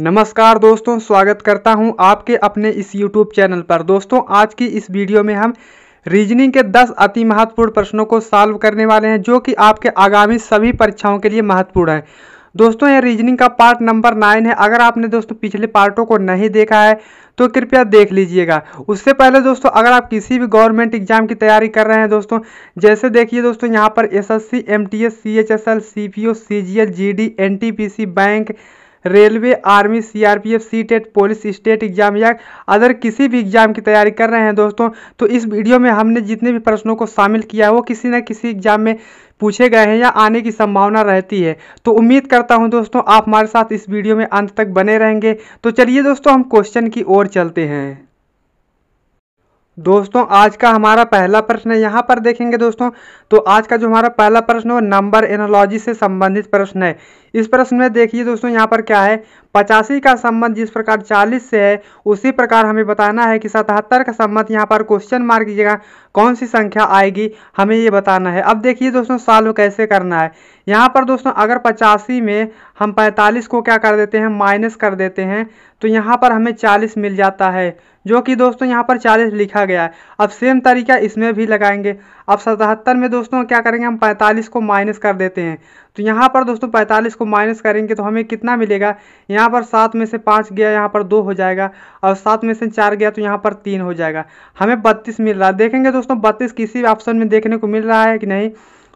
नमस्कार दोस्तों स्वागत करता हूं आपके अपने इस YouTube चैनल पर दोस्तों आज की इस वीडियो में हम रीजनिंग के 10 अति महत्वपूर्ण प्रश्नों को सॉल्व करने वाले हैं जो कि आपके आगामी सभी परीक्षाओं के लिए महत्वपूर्ण है दोस्तों यह रीजनिंग का पार्ट नंबर नाइन है अगर आपने दोस्तों पिछले पार्टों को नहीं देखा है तो कृपया देख लीजिएगा उससे पहले दोस्तों अगर आप किसी भी गवर्नमेंट एग्जाम की तैयारी कर रहे हैं दोस्तों जैसे देखिए दोस्तों यहाँ पर S S C M T S C H S L C P O C G L G D N T P C bank railway army CRPF CTET police state exam या other किसी भी exam की तैयारी कर रहे हैं दोस्तों तो इस वीडियो में हमने जितने भी प्रश्नों को शामिल किया है वो किसी न किसी एग्जाम में पूछे गए हैं या आने की संभावना रहती है तो उम्मीद करता हूं दोस्तों आप हमारे साथ इस वीडियो में अंत तक बने रहेंगे तो चलिए दोस्तों हम क्वेश्चन की ओर चलते हैं दोस्तों आज का हमारा पहला प्रश्न है यहाँ पर देखेंगे दोस्तों तो आज का जो हमारा पहला प्रश्न है वो नंबर एनोलॉजी से संबंधित प्रश्न है इस प्रश्न में देखिए दोस्तों यहाँ पर क्या है पचासी का संबंध जिस प्रकार चालीस से है उसी प्रकार हमें बताना है कि सतहत्तर का संबंध यहाँ पर क्वेश्चन मार्क कीजिएगा कौन सी संख्या आएगी हमें ये बताना है अब देखिए दोस्तों सॉल्व कैसे करना है यहाँ पर दोस्तों अगर पचासी में हम पैंतालीस को क्या कर देते हैं माइनस कर देते हैं तो यहाँ पर हमें चालीस मिल जाता है जो कि दोस्तों यहाँ पर चालीस लिखा गया है अब सेम तरीका इसमें भी लगाएंगे अब सतहत्तर में दोस्तों क्या करेंगे हम पैंतालीस को माइनस कर देते हैं तो यहाँ पर दोस्तों पैंतालीस को माइनस करेंगे तो हमें कितना मिलेगा यहाँ पर सात में से पाँच गया यहाँ पर दो हो जाएगा और सात में से चार गया तो यहाँ पर तीन हो जाएगा हमें बत्तीस मिल रहा है देखेंगे दोस्तों बत्तीस किसी ऑप्शन में देखने को मिल रहा है कि नहीं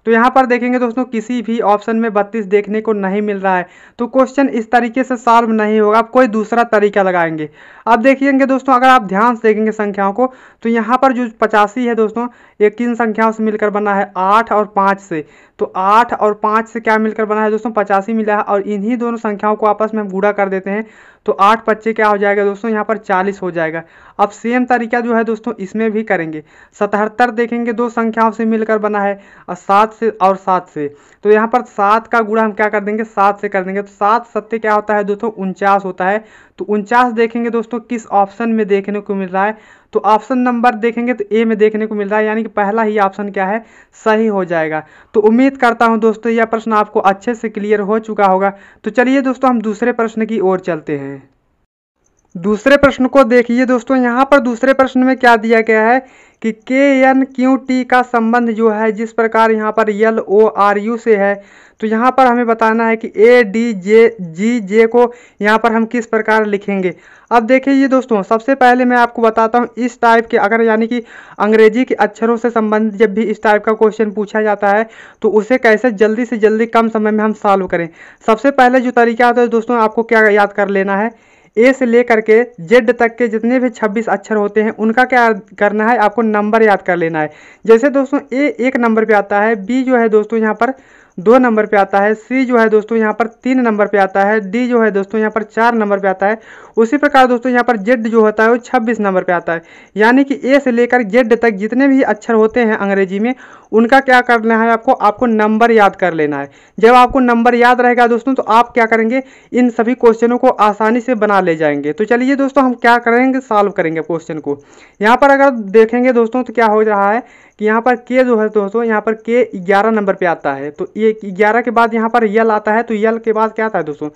तो यहाँ पर देखेंगे दोस्तों किसी भी ऑप्शन में बत्तीस देखने को नहीं मिल रहा है तो क्वेश्चन इस तरीके से सॉल्व नहीं होगा आप कोई दूसरा तरीका लगाएंगे अब देखेंगे दोस्तों अगर आप ध्यान से देखेंगे संख्याओं को तो यहाँ पर जो पचासी है दोस्तों ये किन संख्याओं से मिलकर बना है आठ और पाँच से तो आठ और पाँच से क्या मिलकर बना है दोस्तों पचासी मिला है और इन्हीं दोनों संख्याओं को आपस में हम गूढ़ा कर देते हैं तो आठ पच्चे क्या हो जाएगा दोस्तों यहाँ पर चालीस हो जाएगा अब सेम तरीका जो है दोस्तों इसमें भी करेंगे सतहत्तर देखेंगे दो संख्याओं से मिलकर बना है और सात से और सात से तो यहाँ पर सात का गुड़ा हम क्या कर देंगे सात से कर देंगे तो सात सत्य क्या होता है दोस्तों उनचास होता है तो उनचास देखेंगे दोस्तों किस ऑप्शन में देखने को मिल रहा है तो ऑप्शन नंबर देखेंगे तो ए में देखने को मिल रहा है यानी कि पहला ही ऑप्शन क्या है सही हो जाएगा तो उम्मीद करता हूं दोस्तों यह प्रश्न आपको अच्छे से क्लियर हो चुका होगा तो चलिए दोस्तों हम दूसरे प्रश्न की ओर चलते हैं दूसरे प्रश्न को देखिए दोस्तों यहाँ पर दूसरे प्रश्न में क्या दिया गया है कि के एन क्यू टी का संबंध जो है जिस प्रकार यहाँ पर यल ओ आर यू से है तो यहाँ पर हमें बताना है कि ए डी जे जी जे को यहाँ पर हम किस प्रकार लिखेंगे अब देखिए ये दोस्तों सबसे पहले मैं आपको बताता हूँ इस टाइप के अगर यानी कि अंग्रेजी के अक्षरों से संबंधित जब भी इस टाइप का क्वेश्चन पूछा जाता है तो उसे कैसे जल्दी से जल्दी कम समय में हम सॉल्व करें सबसे पहले जो तरीका होता है दोस्तों आपको क्या याद कर लेना है ए से लेकर के जेड तक के जितने भी 26 अक्षर होते हैं उनका क्या करना है आपको नंबर याद कर लेना है जैसे दोस्तों ए एक नंबर पे आता है बी जो है दोस्तों यहाँ पर दो नंबर पे आता है सी जो है दोस्तों यहाँ पर तीन नंबर पे आता है डी जो है दोस्तों यहाँ पर चार नंबर पे आता है उसी प्रकार दोस्तों यहाँ पर जेड जो होता है वो छब्बीस नंबर पे आता है यानी कि ए से लेकर जेड तक जितने भी अक्षर होते हैं अंग्रेजी में उनका क्या करना है आपको आपको नंबर याद कर लेना है जब आपको नंबर याद रहेगा दोस्तों तो आप क्या करेंगे इन सभी क्वेश्चनों को आसानी से बना ले जाएंगे तो चलिए दोस्तों हम क्या करेंगे सॉल्व करेंगे क्वेश्चन को यहाँ पर अगर देखेंगे दोस्तों तो क्या हो रहा है कि यहाँ पर के जो है दोस्तों यहाँ पर के ग्यारह नंबर पे आता है तो ये ग्यारह के बाद यहाँ पर यल आता है तो यल के बाद क्या आता है दोस्तों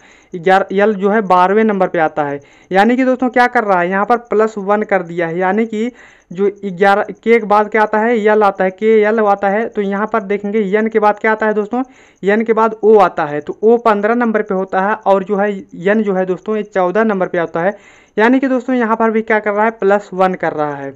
ग्यारह यल जो है बारहवें नंबर पे आता है यानी कि दोस्तों क्या कर रहा है यहाँ पर प्लस वन कर दिया है यानी कि जो ग्यारह के एक बाद क्या आता है यल आता है के यल आता है तो यहाँ पर देखेंगे यन के बाद क्या आता है दोस्तों यन के बाद ओ आता है तो ओ पंद्रह नंबर पे होता है और जो है यन जो है दोस्तों ये चौदह नंबर पे आता है यानी कि दोस्तों यहाँ पर भी क्या कर रहा है प्लस वन कर रहा है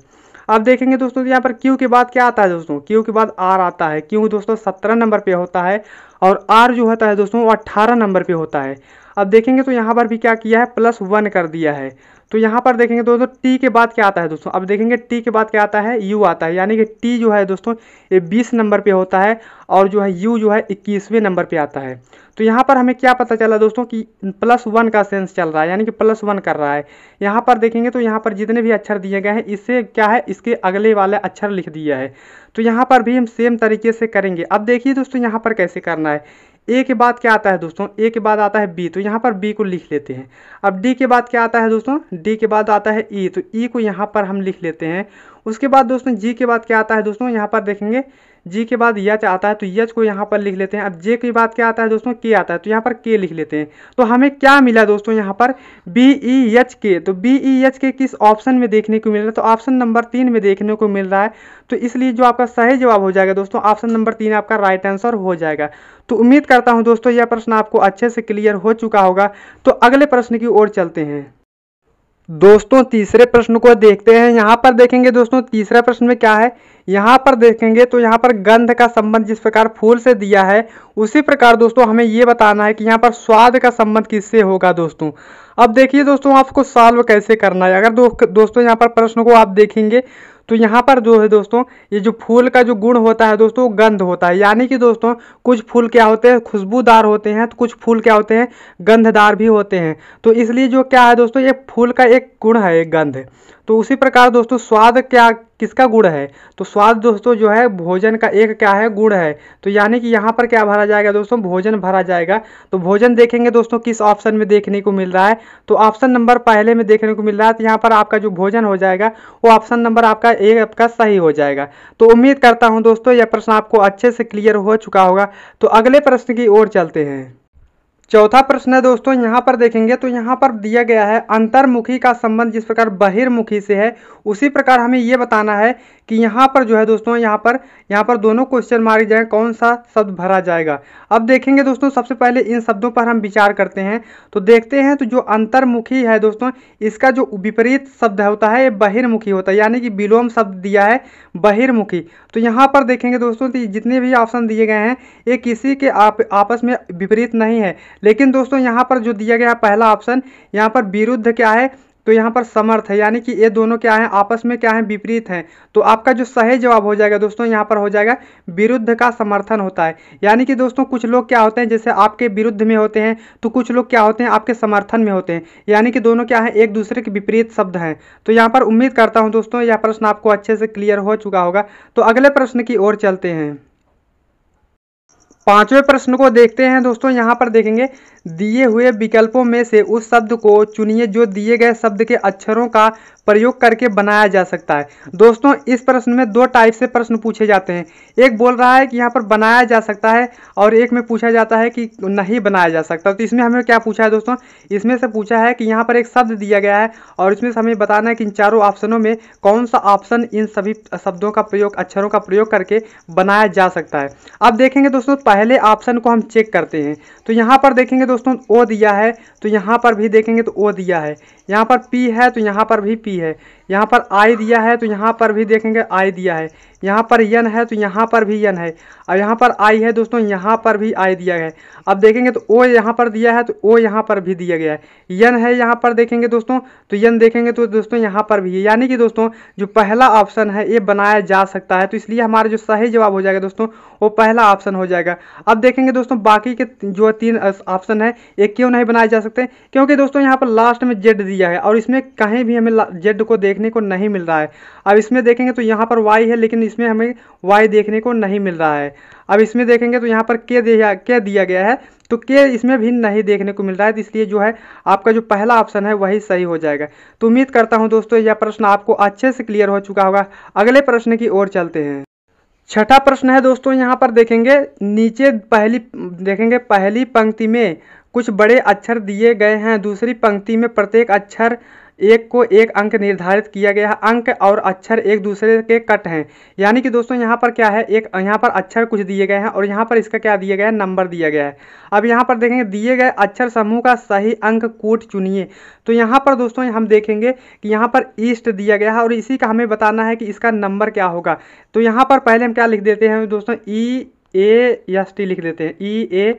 अब देखेंगे दोस्तों यहाँ पर क्यू के बाद क्या आता है दोस्तों क्यू के बाद आर आता है क्यू दोस्तों सत्रह नंबर पे होता है और आर जो होता है दोस्तों वो अट्ठारह नंबर पे होता है अब देखेंगे तो यहाँ पर भी क्या किया है प्लस वन कर दिया है तो यहाँ पर देखेंगे तो दोस्तों टी के बाद क्या आता है दोस्तों अब देखेंगे टी के बाद क्या आता है यू आता है यानी कि टी जो है दोस्तों ये बीस नंबर पे होता है और जो है यू जो है इक्कीसवें नंबर पे आता है तो यहाँ पर हमें क्या पता चला दोस्तों कि प्लस वन का सेंस चल रहा है यानी कि प्लस वन कर रहा है यहाँ पर देखेंगे तो यहाँ पर जितने भी अक्षर दिए गए हैं इससे क्या है इसके अगले वाला अक्षर लिख दिया है तो यहाँ पर भी हम सेम तरीके से करेंगे अब देखिए दोस्तों यहाँ पर कैसे करना है ए के बाद क्या आता है दोस्तों ए के बाद आता है बी तो यहाँ पर बी को लिख लेते हैं अब डी के बाद क्या आता है दोस्तों डी के बाद आता है ई e, तो ई e को यहाँ पर हम लिख लेते हैं उसके बाद दोस्तों जी के बाद क्या आता है दोस्तों यहाँ पर देखेंगे जी के बाद यच आता है तो यच को यहाँ पर लिख लेते हैं अब जे के बाद क्या आता है दोस्तों के आता है तो यहाँ पर के लिख लेते हैं तो हमें क्या मिला दोस्तों यहाँ पर बी ई एच के तो बी ई एच के किस ऑप्शन में देखने को मिल रहा है तो ऑप्शन नंबर तीन में देखने को मिल रहा है तो इसलिए जो आपका सही जवाब हो जाएगा दोस्तों ऑप्शन नंबर तीन आपका राइट आंसर हो जाएगा तो उम्मीद करता हूँ दोस्तों यह प्रश्न आपको अच्छे से क्लियर हो चुका होगा तो अगले प्रश्न की ओर चलते हैं दोस्तों तीसरे प्रश्न को देखते हैं यहाँ पर देखेंगे दोस्तों तीसरा प्रश्न में क्या है यहाँ पर देखेंगे तो यहाँ पर गंध का संबंध जिस प्रकार फूल से दिया है उसी प्रकार दोस्तों हमें ये बताना है कि यहाँ पर स्वाद का संबंध किससे होगा दोस्तों अब देखिए दोस्तों आपको सॉल्व कैसे करना है अगर दो, दोस्तों यहाँ पर प्रश्न को आप देखेंगे तो यहाँ पर जो है दोस्तों ये जो फूल का जो गुण होता है दोस्तों गंध होता है यानी कि दोस्तों कुछ फूल क्या होते हैं खुशबूदार होते हैं तो कुछ फूल क्या होते हैं गंधदार भी होते हैं तो इसलिए जो क्या है दोस्तों ये फूल का एक गुण है एक गंध तो उसी प्रकार दोस्तों स्वाद क्या किसका गुण है तो स्वाद दोस्तों जो है भोजन का एक क्या है गुण है तो यानी कि यहाँ पर क्या भरा जाएगा दोस्तों भोजन भरा जाएगा तो भोजन देखेंगे दोस्तों किस ऑप्शन में देखने को मिल रहा है तो ऑप्शन नंबर पहले में देखने को मिल रहा है तो यहाँ पर आपका जो भोजन हो जाएगा वो ऑप्शन नंबर आपका एक आपका सही हो जाएगा तो उम्मीद करता हूँ दोस्तों यह प्रश्न आपको अच्छे से क्लियर हो चुका होगा तो अगले प्रश्न की ओर चलते हैं चौथा प्रश्न है दोस्तों यहाँ पर देखेंगे तो यहाँ पर दिया गया है अंतर्मुखी का संबंध जिस प्रकार बहिर्मुखी से है उसी प्रकार हमें ये बताना है कि यहाँ पर जो है दोस्तों यहाँ पर यहाँ पर दोनों क्वेश्चन मारे जाए कौन सा शब्द भरा जाएगा अब देखेंगे दोस्तों सबसे पहले इन शब्दों पर हम विचार करते हैं तो देखते हैं तो जो अंतर्मुखी है दोस्तों इसका जो विपरीत शब्द होता है ये बहिर्मुखी होता है यानी कि विलोम शब्द दिया है बहिर्मुखी तो यहाँ पर देखेंगे दोस्तों जितने भी ऑप्शन दिए गए हैं ये किसी के आपस में विपरीत नहीं है लेकिन दोस्तों यहाँ पर जो दिया गया पहला ऑप्शन यहाँ पर विरुद्ध क्या है तो यहाँ पर समर्थ है यानी कि ये दोनों क्या है आपस में क्या है विपरीत हैं तो आपका जो सही जवाब हो जाएगा दोस्तों यहाँ पर हो जाएगा विरुद्ध का समर्थन होता है यानी कि दोस्तों कुछ लोग क्या होते हैं जैसे आपके विरुद्ध में होते हैं तो कुछ लोग क्या होते हैं आपके समर्थन में होते हैं यानी कि दोनों क्या है एक दूसरे के विपरीत शब्द हैं तो यहाँ पर उम्मीद करता हूँ दोस्तों यह प्रश्न आपको अच्छे से क्लियर हो चुका होगा तो अगले प्रश्न की ओर चलते हैं पांचवें प्रश्न को देखते हैं दोस्तों यहां पर देखेंगे दिए हुए विकल्पों में से उस शब्द को चुनिए जो दिए गए शब्द के अक्षरों का प्रयोग करके बनाया जा सकता है दोस्तों इस प्रश्न में दो टाइप से प्रश्न पूछे जाते हैं एक बोल रहा है कि यहाँ पर बनाया जा सकता है और एक में पूछा जाता है कि नहीं बनाया जा सकता तो इसमें हमें क्या पूछा है दोस्तों इसमें से पूछा है कि यहाँ पर एक शब्द दिया गया है और इसमें से हमें बताना है कि इन चारों ऑप्शनों में कौन सा ऑप्शन इन सभी शब्दों का प्रयोग अक्षरों का प्रयोग करके बनाया जा सकता है अब देखेंगे दोस्तों पहले ऑप्शन को हम चेक करते हैं तो यहाँ पर देखेंगे दोस्तों ओ दिया है तो यहाँ पर भी देखेंगे तो ओ दिया है यहाँ पर पी है तो यहाँ पर भी पी है यहाँ पर आई दिया है तो यहाँ पर भी देखेंगे आई दिया है यहाँ पर यन है तो यहाँ पर भी यन है और यहाँ पर आई है दोस्तों यहाँ पर भी आई दिया है अब देखेंगे तो ओ यहाँ पर दिया है तो ओ यहाँ पर भी दिया गया है यन है यहाँ पर देखेंगे दोस्तों तो यन देखेंगे तो दोस्तों यहाँ पर भी है यानी कि दोस्तों जो पहला ऑप्शन है ये बनाया जा सकता है तो इसलिए हमारा जो सही जवाब हो जाएगा दोस्तों वो पहला ऑप्शन हो जाएगा अब देखेंगे दोस्तों बाकी के जो तीन ऑप्शन है ये क्यों नहीं बनाए जा सकते क्योंकि दोस्तों यहाँ पर लास्ट में जेड दिया है और इसमें कहीं भी हमें जेड को देखने को नहीं मिल रहा है अब इसमें देखेंगे तो यहाँ पर वाई है लेकिन इसमें हमें वाई देखने को नहीं मिल रहा है अब इसमें देखेंगे तो यहाँ पर के दिया के दिया गया है तो के इसमें भी नहीं देखने को मिल रहा है इसलिए जो है आपका जो पहला ऑप्शन है वही सही हो जाएगा तो उम्मीद करता हूँ दोस्तों यह प्रश्न आपको अच्छे से क्लियर हो चुका होगा अगले प्रश्न की ओर चलते हैं छठा प्रश्न है दोस्तों यहाँ पर देखेंगे नीचे पहली देखेंगे पहली पंक्ति में कुछ बड़े अक्षर दिए गए हैं दूसरी पंक्ति में प्रत्येक अक्षर एक को एक अंक निर्धारित किया गया है अंक और अक्षर एक दूसरे के कट हैं यानी कि दोस्तों यहाँ पर क्या है एक यहाँ पर अक्षर कुछ दिए गए हैं और यहाँ पर इसका क्या दिया गया है नंबर दिया गया है अब यहाँ पर देखेंगे दिए गए अक्षर समूह का सही अंक कूट चुनिए तो यहाँ पर दोस्तों हम देखेंगे कि यहाँ पर ईस्ट दिया गया है और इसी का हमें बताना है कि इसका नंबर क्या होगा तो यहाँ पर पहले हम क्या लिख देते हैं दोस्तों ई ए एस टी लिख देते हैं ई ए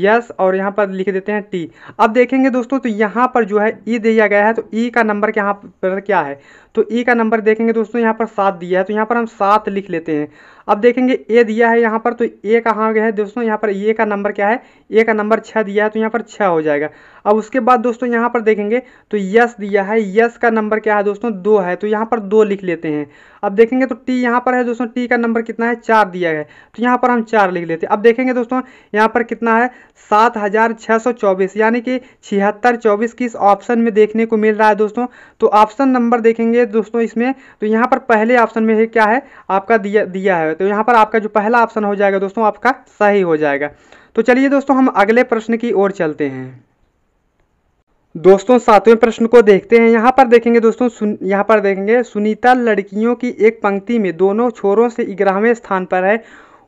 यस और यहाँ पर लिख देते हैं टी अब देखेंगे दोस्तों तो यहाँ पर जो है ई e दिया गया है तो ई e का नंबर यहाँ पर क्या है तो ई e का नंबर देखेंगे दोस्तों यहाँ पर सात दिया है तो यहाँ पर हम सात लिख लेते हैं अब देखेंगे ए दिया है यहाँ पर तो ए कहाँ गया है दोस्तों यहाँ पर ए e का नंबर क्या है ए का नंबर छः दिया है तो यहाँ पर छः हो जाएगा अब उसके बाद दोस्तों यहाँ पर देखेंगे तो यस दिया है यस का नंबर क्या है दोस्तों दो है तो यहाँ पर दो लिख लेते हैं अब देखेंगे तो टी यहाँ पर है दोस्तों टी का नंबर कितना है चार दिया है तो यहाँ पर हम चार लिख लेते हैं अब देखेंगे दोस्तों यहाँ पर कितना है सात हज़ार छः सौ चौबीस यानी कि छिहत्तर चौबीस किस ऑप्शन में देखने को मिल रहा है दोस्तों तो ऑप्शन नंबर देखेंगे है दोस्तों इसमें तो यहाँ पर पहले ऑप्शन में है क्या है आपका दिया दिया है तो यहाँ पर आपका जो पहला ऑप्शन हो जाएगा दोस्तों आपका सही हो जाएगा तो चलिए दोस्तों हम अगले प्रश्न की ओर चलते हैं दोस्तों सातवें प्रश्न को देखते हैं यहाँ पर देखेंगे दोस्तों सुन यहाँ पर देखेंगे सुनीता लड़कियों की एक पंक्ति में दोनों छोरों से ग्यारहवें स्थान पर है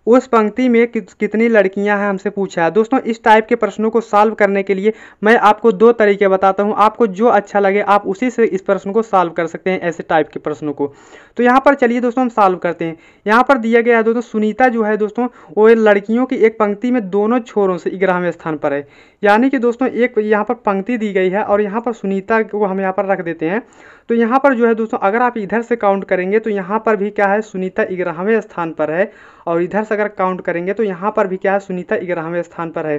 उस पंक्ति में कितनी लड़कियां हैं हमसे पूछा है दोस्तों इस टाइप के प्रश्नों को सॉल्व करने के लिए मैं आपको दो तरीके बताता हूं आपको जो अच्छा लगे आप उसी से इस प्रश्न को सॉल्व कर सकते हैं ऐसे टाइप के प्रश्नों को तो यहाँ पर चलिए दोस्तों हम सॉल्व करते हैं यहाँ पर दिया गया है दोस्तों सुनीता जो है दोस्तों वो लड़कियों की एक पंक्ति में दोनों छोरों से ग्रहवें स्थान पर है यानी कि दोस्तों एक यहाँ पर पंक्ति दी गई है और यहाँ पर सुनीता को हम यहाँ पर रख देते हैं तो यहाँ पर जो है दोस्तों अगर आप इधर से काउंट करेंगे तो यहाँ पर भी क्या है सुनीता ग्रहवें स्थान पर है और इधर से अगर काउंट करेंगे तो यहाँ पर भी क्या है सुनीता ग्यारहवें स्थान पर है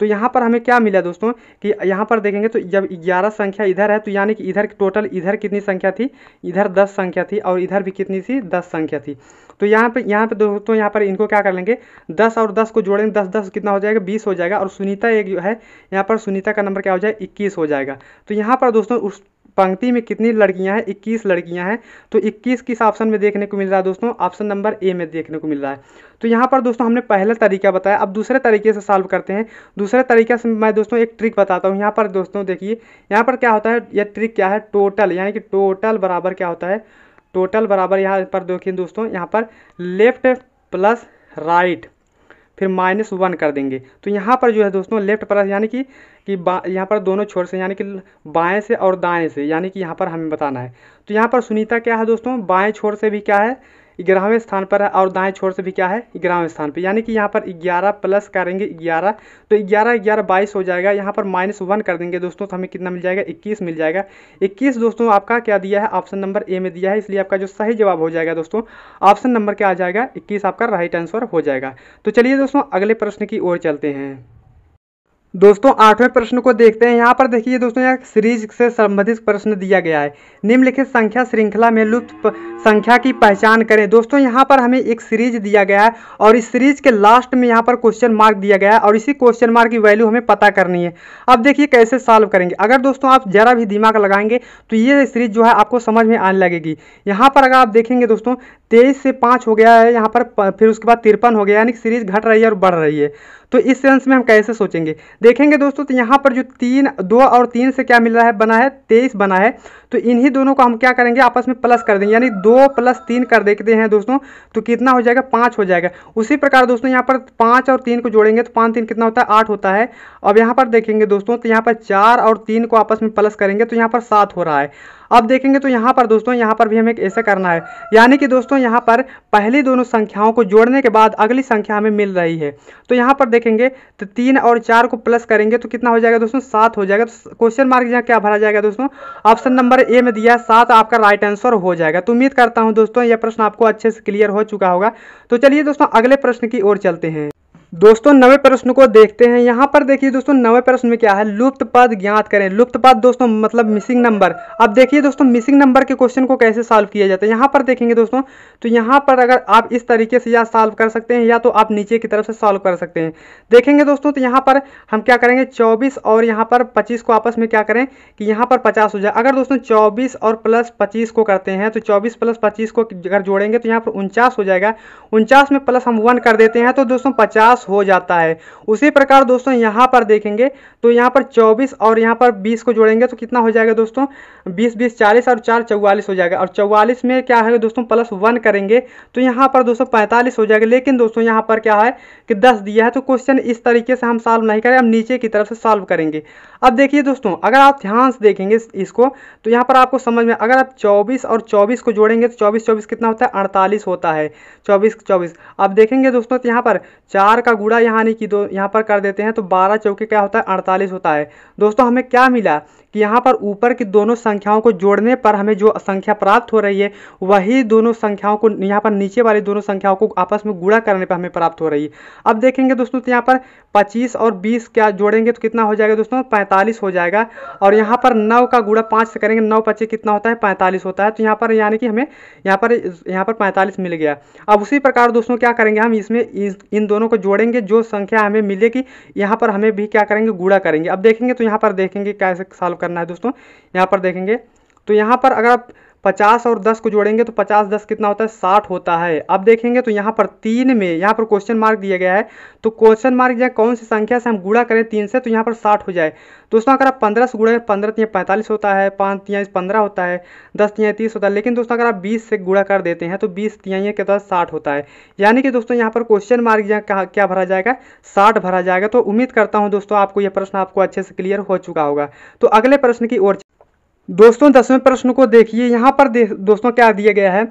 तो यहाँ पर हमें क्या मिला दोस्तों कि यहाँ पर देखेंगे तो जब ग्यारह संख्या इधर है तो यानी कि इधर टोटल इधर कितनी संख्या थी इधर दस संख्या थी और इधर भी कितनी थी दस संख्या थी तो यहाँ पर यहाँ पर दोस्तों यहाँ पर इनको क्या कर लेंगे दस और दस को जोड़ेंगे दस दस कितना हो जाएगा बीस हो जाएगा और सुनीता एक जो है यहाँ पर सुनीता का नंबर क्या हो जाएगा इक्कीस हो जाएगा तो यहाँ पर दोस्तों उस पंक्ति में कितनी लड़कियां हैं इक्कीस लड़कियां हैं तो इक्कीस किस ऑप्शन में देखने को मिल रहा है दोस्तों ऑप्शन नंबर ए में देखने को मिल रहा है तो यहाँ पर दोस्तों हमने पहला तरीका बताया अब दूसरे तरीके से सॉल्व करते हैं दूसरे तरीके से मैं दोस्तों एक ट्रिक बताता हूँ यहाँ पर दोस्तों देखिए यहाँ पर क्या होता है यह ट्रिक क्या है टोटल यानी कि टोटल बराबर क्या होता है टोटल बराबर यहाँ पर देखिए दोस्तों यहाँ पर लेफ्ट प्लस राइट फिर माइनस वन कर देंगे तो यहाँ पर जो है दोस्तों लेफ्ट पर यानी कि कि यहाँ पर दोनों छोर से यानी कि बाएं से और दाएं से यानी कि यहाँ पर हमें बताना है तो यहाँ पर सुनीता क्या है दोस्तों बाएं छोर से भी क्या है ग्यारहवें स्थान पर है और दाएं छोर से भी क्या है ग्यारहवें स्थान पर यानी कि यहाँ पर ग्यारह प्लस करेंगे ग्यारह तो ग्यारह ग्यारह बाईस हो जाएगा यहाँ पर माइनस वन कर देंगे दोस्तों तो हमें कितना मिल जाएगा इक्कीस मिल जाएगा इक्कीस दोस्तों आपका क्या दिया है ऑप्शन नंबर ए में दिया है इसलिए आपका जो सही जवाब हो जाएगा दोस्तों ऑप्शन नंबर क्या आ जाएगा इक्कीस आपका राइट आंसर हो जाएगा तो चलिए दोस्तों अगले प्रश्न की ओर चलते हैं दोस्तों आठवें प्रश्न को देखते हैं यहाँ पर देखिए दोस्तों यहाँ सीरीज से संबंधित प्रश्न दिया गया है निम्नलिखित संख्या श्रृंखला में लुप्त संख्या की पहचान करें दोस्तों यहाँ पर हमें एक सीरीज दिया गया है और इस सीरीज के लास्ट में यहाँ पर क्वेश्चन मार्क दिया गया है और इसी क्वेश्चन मार्क की वैल्यू हमें पता करनी है अब देखिए कैसे सॉल्व करेंगे अगर दोस्तों आप जरा भी दिमाग लगाएंगे तो ये सीरीज जो है आपको समझ में आने लगेगी यहाँ पर अगर आप देखेंगे दोस्तों तेईस से पाँच हो गया है यहाँ पर फिर उसके बाद तिरपन हो गया यानी सीरीज घट रही है और बढ़ रही है तो इस सेंस में हम कैसे सोचेंगे देखेंगे दोस्तों तो यहाँ पर जो तीन दो और तीन से क्या मिल रहा है बना है तेईस बना है तो इन्हीं दोनों को हम क्या करेंगे आपस में प्लस कर देंगे यानी दो प्लस तीन कर देते हैं दोस्तों तो कितना हो जाएगा पाँच हो जाएगा उसी प्रकार दोस्तों यहाँ पर पाँच और तीन को जोड़ेंगे तो पाँच तीन कितना होता है आठ होता है अब यहाँ पर देखेंगे दोस्तों तो यहाँ पर चार और तीन को आपस में प्लस करेंगे तो यहाँ पर सात हो रहा है अब देखेंगे तो यहाँ पर दोस्तों यहाँ पर भी हमें ऐसा करना है यानी कि दोस्तों यहाँ पर पहली दोनों संख्याओं को जोड़ने के बाद अगली संख्या हमें मिल रही है तो यहाँ पर देखेंगे तो तीन और चार को प्लस करेंगे तो कितना हो जाएगा दोस्तों सात हो जाएगा तो क्वेश्चन मार्क यहाँ क्या भरा जाएगा दोस्तों ऑप्शन नंबर नंबर ए में दिया सात आपका राइट आंसर हो जाएगा तो उम्मीद करता हूं दोस्तों यह प्रश्न आपको अच्छे से क्लियर हो चुका होगा तो चलिए दोस्तों अगले प्रश्न की ओर चलते हैं दोस्तों नवे प्रश्न को देखते हैं यहाँ पर देखिए दोस्तों नवे प्रश्न में क्या है लुप्त पद ज्ञात करें लुप्त पद दोस्तों मतलब मिसिंग नंबर अब देखिए दोस्तों मिसिंग नंबर के क्वेश्चन को कैसे सॉल्व किया जाता है यहाँ पर देखेंगे दोस्तों तो यहाँ पर अगर आप इस तरीके से या सॉल्व कर सकते हैं या तो आप नीचे की तरफ से सॉल्व कर सकते हैं देखेंगे दोस्तों तो यहाँ पर हम क्या करेंगे चौबीस और यहाँ पर पच्चीस को आपस में क्या करें कि यहाँ पर पचास हो जाए अगर दोस्तों चौबीस और प्लस पच्चीस को करते हैं तो चौबीस प्लस पच्चीस को अगर जोड़ेंगे तो यहाँ पर उनचास हो जाएगा उनचास में प्लस हम वन कर देते हैं तो दोस्तों पचास प्लस हो जाता है उसी प्रकार दोस्तों यहाँ पर देखेंगे तो यहाँ पर चौबीस और यहाँ पर बीस को जोड़ेंगे तो कितना हो जाएगा दोस्तों बीस बीस चालीस और चार चौवालीस हो जाएगा और चौवालीस में क्या है दोस्तों प्लस वन करेंगे तो यहाँ पर दोस्तों पैंतालीस हो जाएगा लेकिन दोस्तों यहाँ पर क्या है कि दस दिया है तो क्वेश्चन इस तरीके से हम सॉल्व नहीं करें हम नीचे की तरफ से सॉल्व करेंगे अब देखिए दोस्तों अगर आप ध्यान से देखेंगे इसको तो यहाँ पर आपको समझ में अगर आप चौबीस और चौबीस को जोड़ेंगे तो चौबीस चौबीस कितना होता है अड़तालीस होता है चौबीस चौबीस अब देखेंगे दोस्तों तो यहाँ पर चार का गुड़ा यहाँ यानी दो यहाँ पर कर देते हैं तो बारह चौके क्या होता है अड़तालीस होता है दोस्तों हमें क्या मिला कि यहाँ पर ऊपर की दोनों संख्याओं को जोड़ने पर हमें जो संख्या प्राप्त हो रही है वही दोनों संख्याओं को यहाँ पर नीचे वाली दोनों संख्याओं को आपस में गुड़ा करने पर हमें प्राप्त हो रही है अब देखेंगे दोस्तों तो यहाँ पर पच्चीस और बीस क्या जोड़ेंगे तो कितना हो जाएगा दोस्तों पैंतालीस हो जाएगा और यहाँ पर नौ का गुड़ा पाँच से करेंगे नौ पच्चीस कितना होता है पैंतालीस होता है तो यहाँ पर यानी कि हमें यहाँ पर यहाँ पर पैंतालीस मिल गया अब उसी प्रकार दोस्तों क्या करेंगे हम इसमें इन दोनों को जोड़ जोड़ेंगे जो संख्या हमें मिलेगी यहाँ पर हमें भी क्या करेंगे गुड़ा करेंगे अब देखेंगे तो यहाँ पर देखेंगे कैसे सॉल्व करना है दोस्तों यहाँ पर देखेंगे तो यहाँ पर अगर आप पचास और दस को जोड़ेंगे तो पचास दस कितना होता है साठ होता है अब देखेंगे तो यहाँ पर तीन में यहाँ पर क्वेश्चन मार्क दिया गया है तो क्वेश्चन मार्क या कौन सी संख्या से हम गुड़ा करें तीन से तो यहाँ पर साठ हो जाए दोस्तों अगर आप पंद्रह से गुड़ा पंद्रह तीन पैंतालीस होता है पाँच तिया पंद्रह होता है दस तिया तीस होता है लेकिन दोस्तों अगर आप बीस से गुड़ा कर देते हैं तो बीस तिया के तहत साठ होता है यानी कि दोस्तों यहाँ पर क्वेश्चन मार्क या क्या भरा जाएगा साठ भरा जाएगा तो उम्मीद करता हूँ दोस्तों आपको यह प्रश्न आपको अच्छे से क्लियर हो चुका होगा तो अगले प्रश्न की ओर दोस्तों दसवें प्रश्न को देखिए यहाँ पर दे, दोस्तों क्या दिया गया है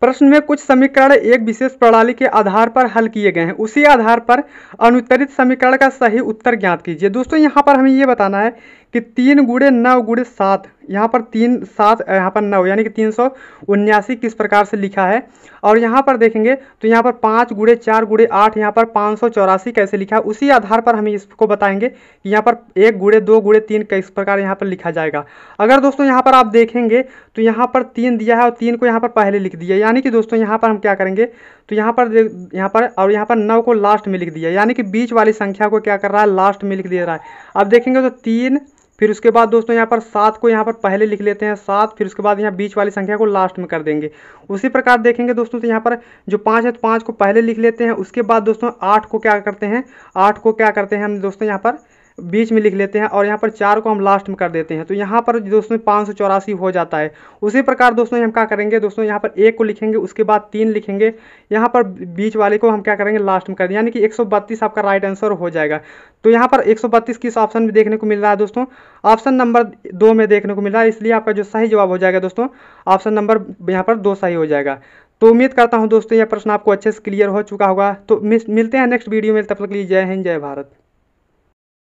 प्रश्न में कुछ समीकरण एक विशेष प्रणाली के आधार पर हल किए गए हैं उसी आधार पर अनुत्तरित समीकरण का सही उत्तर ज्ञात कीजिए दोस्तों यहाँ पर हमें ये बताना है कि तीन गुड़े नौ गुड़े सात यहाँ पर तीन सात यहाँ पर नौ यानी कि तीन सौ उन्यासी किस प्रकार से लिखा है और यहाँ पर देखेंगे तो यहाँ पर पाँच गुड़े चार गुड़े आठ यहाँ पर पाँच सौ चौरासी कैसे लिखा है उसी आधार पर हम इसको बताएंगे कि यहाँ पर एक गुड़े दो गुड़े तीन किस प्रकार यहाँ पर लिखा जाएगा अगर दोस्तों यहाँ पर आप देखेंगे तो यहाँ पर तीन दिया है और तीन को यहाँ पर पहले लिख दिया यानी कि दोस्तों यहाँ पर हम क्या करेंगे तो यहाँ पर यहाँ पर और यहाँ पर नौ को लास्ट में लिख दिया यानी कि बीच वाली संख्या को क्या कर रहा है लास्ट में लिख दिया रहा है अब देखेंगे तो तीन फिर उसके बाद दोस्तों यहाँ पर सात को यहाँ पर पहले लिख लेते हैं सात फिर उसके बाद यहाँ बीच वाली संख्या को लास्ट में कर देंगे उसी प्रकार देखेंगे दोस्तों तो यहाँ पर जो पाँच है तो पाँच को पहले लिख लेते हैं उसके बाद दोस्तों आठ को क्या करते हैं आठ को क्या करते हैं हम दोस्तों यहाँ पर बीच में लिख लेते हैं और यहाँ पर चार को हम लास्ट में कर देते हैं तो यहाँ पर दोस्तों पाँच सौ चौरासी हो जाता है उसी प्रकार दोस्तों हम क्या करेंगे दोस्तों यहाँ पर एक को लिखेंगे उसके बाद तीन लिखेंगे यहाँ पर बीच वाले को हम क्या करेंगे लास्ट में कर दें यानी कि एक आपका राइट आंसर हो जाएगा तो यहाँ पर एक किस ऑप्शन में देखने को मिल रहा है दोस्तों ऑप्शन नंबर दो में देखने को मिल रहा है इसलिए आपका जो सही जवाब हो जाएगा दोस्तों ऑप्शन नंबर यहाँ पर दो सही हो जाएगा तो उम्मीद करता हूँ दोस्तों यह प्रश्न आपको अच्छे से क्लियर हो चुका होगा तो मिलते हैं नेक्स्ट वीडियो में तब तक के लिए जय हिंद जय भारत